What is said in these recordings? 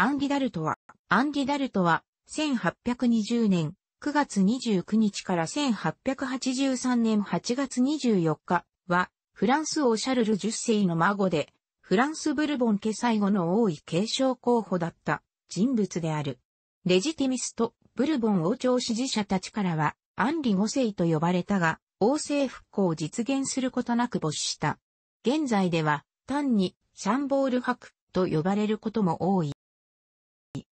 アンディ・ダルトは、アンディ・ダルトは、1820年9月29日から1883年8月24日は、フランス王シャルル10世の孫で、フランスブルボン家最後の王位継承候補だった人物である。レジティミスト、ブルボン王朝支持者たちからは、アンリ5世と呼ばれたが、王政復興を実現することなく没した。現在では、単に、シャンボール博と呼ばれることも多い。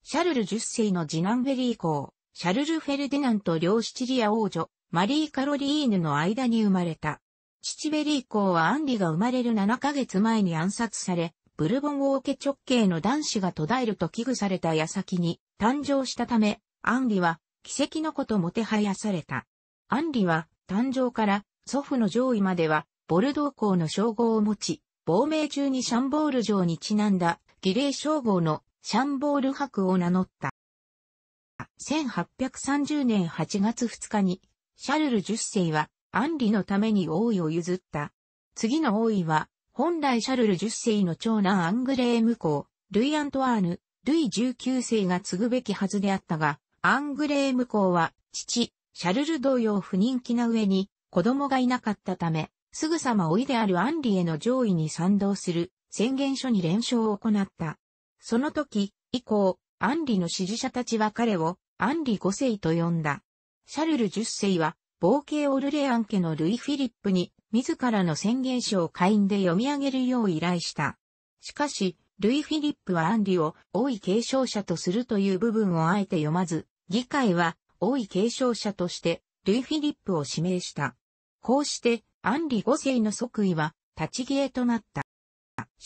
シャルル10世の次男ベリー公、シャルル・フェルディナント両シチリア王女、マリー・カロリーヌの間に生まれた。父ベリー公はアンリが生まれる7ヶ月前に暗殺され、ブルボン王家直系の男子が途絶えると危惧された矢先に誕生したため、アンリは奇跡のこともてはやされた。アンリは誕生から祖父の上位まではボルドー公の称号を持ち、亡命中にシャンボール城にちなんだ儀礼称号のシャンボール博を名乗った。1830年8月2日に、シャルル10世は、アンリのために王位を譲った。次の王位は、本来シャルル10世の長男アングレーム公、ルイ・アントワーヌ、ルイ19世が継ぐべきはずであったが、アングレーム公は、父、シャルル同様不人気な上に、子供がいなかったため、すぐさま老いであるアンリへの上位に賛同する宣言書に連勝を行った。その時、以降、アンリの支持者たちは彼を、アンリ5世と呼んだ。シャルル10世は、冒険オルレアン家のルイ・フィリップに、自らの宣言書を会員で読み上げるよう依頼した。しかし、ルイ・フィリップはアンリを王位継承者とするという部分をあえて読まず、議会は王位継承者としてルイ・フィリップを指名した。こうして、アンリ5世の即位は立ち消えとなった。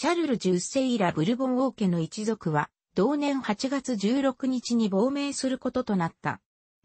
シャルル10世以来ブルボン王家の一族は、同年8月16日に亡命することとなった。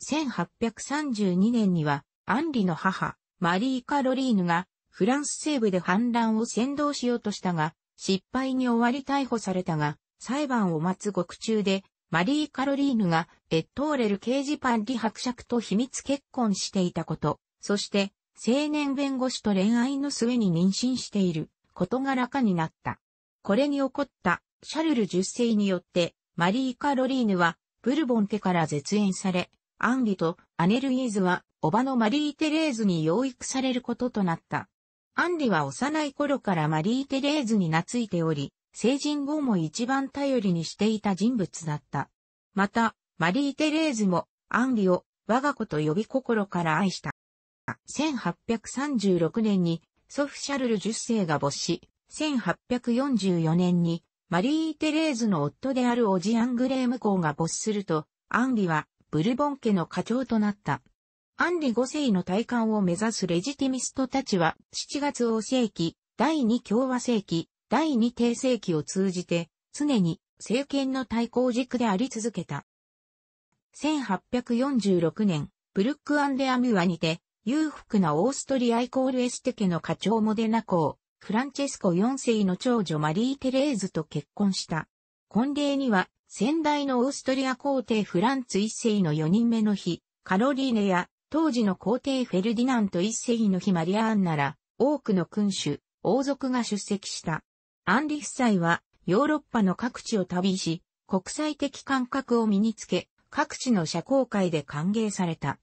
1832年には、アンリの母、マリー・カロリーヌが、フランス西部で反乱を先導しようとしたが、失敗に終わり逮捕されたが、裁判を待つ獄中で、マリー・カロリーヌが、エットーレル刑事パンリ伯爵と秘密結婚していたこと、そして、青年弁護士と恋愛の末に妊娠している、事柄化になった。これに起こったシャルル十世によって、マリー・カロリーヌはブルボン家から絶縁され、アンリとアネルイーズは、叔母のマリー・テレーズに養育されることとなった。アンリは幼い頃からマリー・テレーズに懐いており、成人後も一番頼りにしていた人物だった。また、マリー・テレーズもアンリを我が子と呼び心から愛した。1836年に祖父シャルル10世が没し、1844年にマリー・テレーズの夫であるオジアン・グレーム公が没すると、アンリはブルボン家の課長となった。アンリ5世の大官を目指すレジティミストたちは7月王世紀、第2共和世紀、第2帝世紀を通じて常に政権の対抗軸であり続けた。1846年、ブルックアンデアミュアにて、裕福なオーストリアイコールエステ家の課長モデナ公、フランチェスコ4世の長女マリー・テレーズと結婚した。婚礼には、先代のオーストリア皇帝フランツ1世の4人目の日、カロリーネや、当時の皇帝フェルディナント1世の日マリア・アンナら、多くの君主、王族が出席した。アンリ夫妻は、ヨーロッパの各地を旅し、国際的感覚を身につけ、各地の社交界で歓迎された。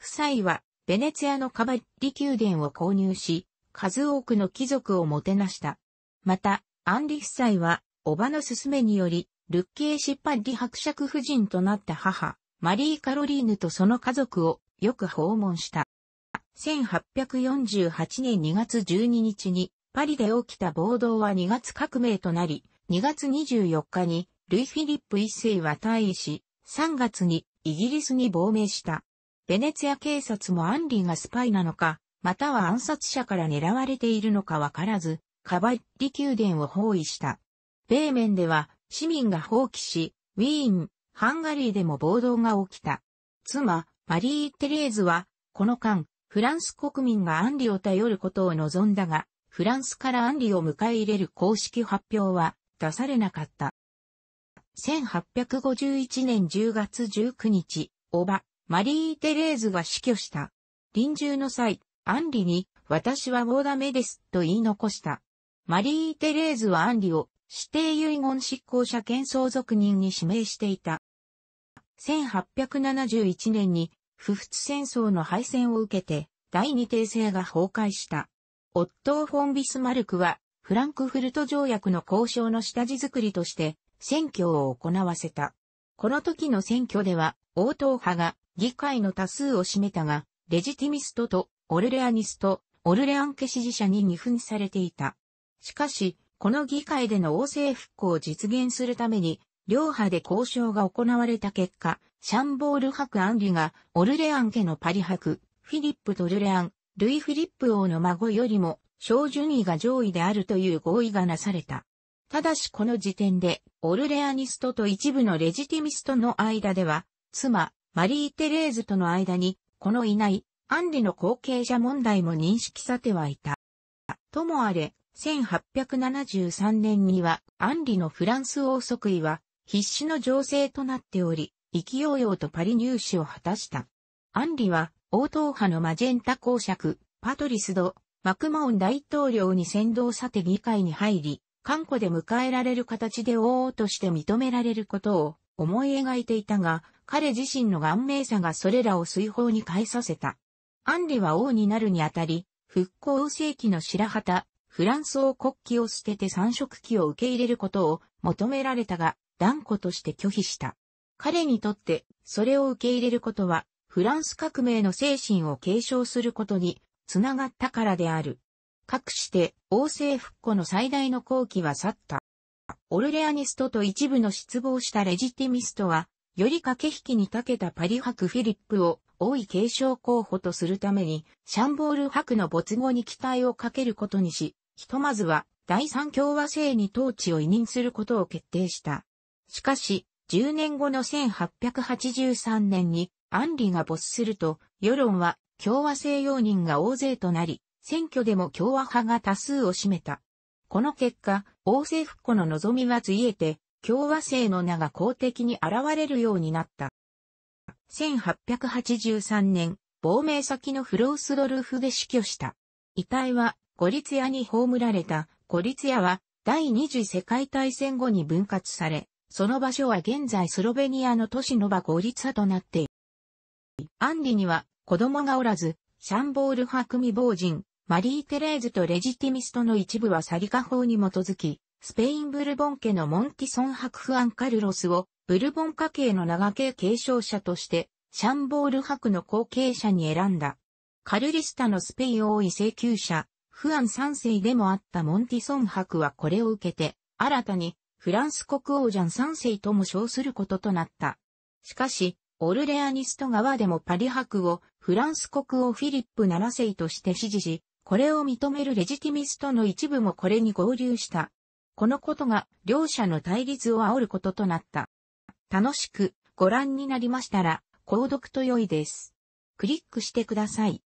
夫妻は、ベネツィアのカバッリ宮殿を購入し、数多くの貴族をもてなした。また、アンリ夫妻は、叔母の勧めにより、ルッケーシッパリ伯爵夫人となった母、マリー・カロリーヌとその家族をよく訪問した。1848年2月12日にパリで起きた暴動は2月革命となり、2月24日にルイ・フィリップ一世は退位し、3月にイギリスに亡命した。ベネツィア警察もアンリがスパイなのか、または暗殺者から狙われているのかわからず、カバッリ宮殿を包囲した。米面では市民が放棄し、ウィーン、ハンガリーでも暴動が起きた。妻、マリー・テレーズは、この間、フランス国民がアンリを頼ることを望んだが、フランスからアンリを迎え入れる公式発表は出されなかった。1851年10月19日、おば、マリー・テレーズが死去した。臨終の際、アンリに、私はもうダメです、と言い残した。マリー・テレーズはアンリを指定遺言執行者兼相続人に指名していた。1871年に、不仏戦争の敗戦を受けて、第二帝政が崩壊した。オットー・フォン・ビスマルクは、フランクフルト条約の交渉の下地作りとして、選挙を行わせた。この時の選挙では、応答派が議会の多数を占めたが、レジティミストとオルレアニスト、オルレアン家支持者に二分されていた。しかし、この議会での王政復興を実現するために、両派で交渉が行われた結果、シャンボール博アンリが、オルレアン家のパリ博、フィリップとルレアン、ルイ・フィリップ王の孫よりも、小順位が上位であるという合意がなされた。ただしこの時点で、オルレアニストと一部のレジティミストの間では、妻、マリー・テレーズとの間に、このいないアンリの後継者問題も認識さてはいた。ともあれ、1873年には、アンリのフランス王即位は、必死の情勢となっており、意気揚々とパリ入試を果たした。アンリは、王党派のマジェンタ公爵、パトリスド、マクモウン大統領に先導さて議会に入り、韓国で迎えられる形で王王として認められることを思い描いていたが、彼自身の顔面さがそれらを水泡に変えさせた。アンリは王になるにあたり、復興世紀の白旗、フランス王国旗を捨てて三色旗を受け入れることを求められたが、断固として拒否した。彼にとって、それを受け入れることは、フランス革命の精神を継承することに、つながったからである。かくして、王政復古の最大の好機は去った。オルレアニストと一部の失望したレジティミストは、より駆け引きに長けたパリ博フィリップを王位継承候補とするために、シャンボール博の没後に期待をかけることにし、ひとまずは第三共和制に統治を委任することを決定した。しかし、10年後の1883年に、アンリが没すると、世論は共和制容認が大勢となり、選挙でも共和派が多数を占めた。この結果、王政復古の望みはついえて、共和制の名が公的に現れるようになった。1883年、亡命先のフロースドルフで死去した。遺体は、ゴリツヤに葬られた。ゴリツヤは、第二次世界大戦後に分割され、その場所は現在スロベニアの都市ノバゴリツとなっている。アンリには子供がおらず、シャンボール派組亡人、マリー・テレーズとレジティミストの一部はサリカ法に基づき、スペインブルボン家のモンティソン博フアン・カルロスを、ブルボン家系の長系継承者として、シャンボール博の後継者に選んだ。カルリスタのスペイン王位請求者、フアン三世でもあったモンティソン博はこれを受けて、新たにフランス国王ジャン三世とも称することとなった。しかし、オルレアニスト側でもパリ博をフランス国王フィリップ七世として支持し、これを認めるレジティミストの一部もこれに合流した。このことが両者の対立を煽ることとなった。楽しくご覧になりましたら、購読と良いです。クリックしてください。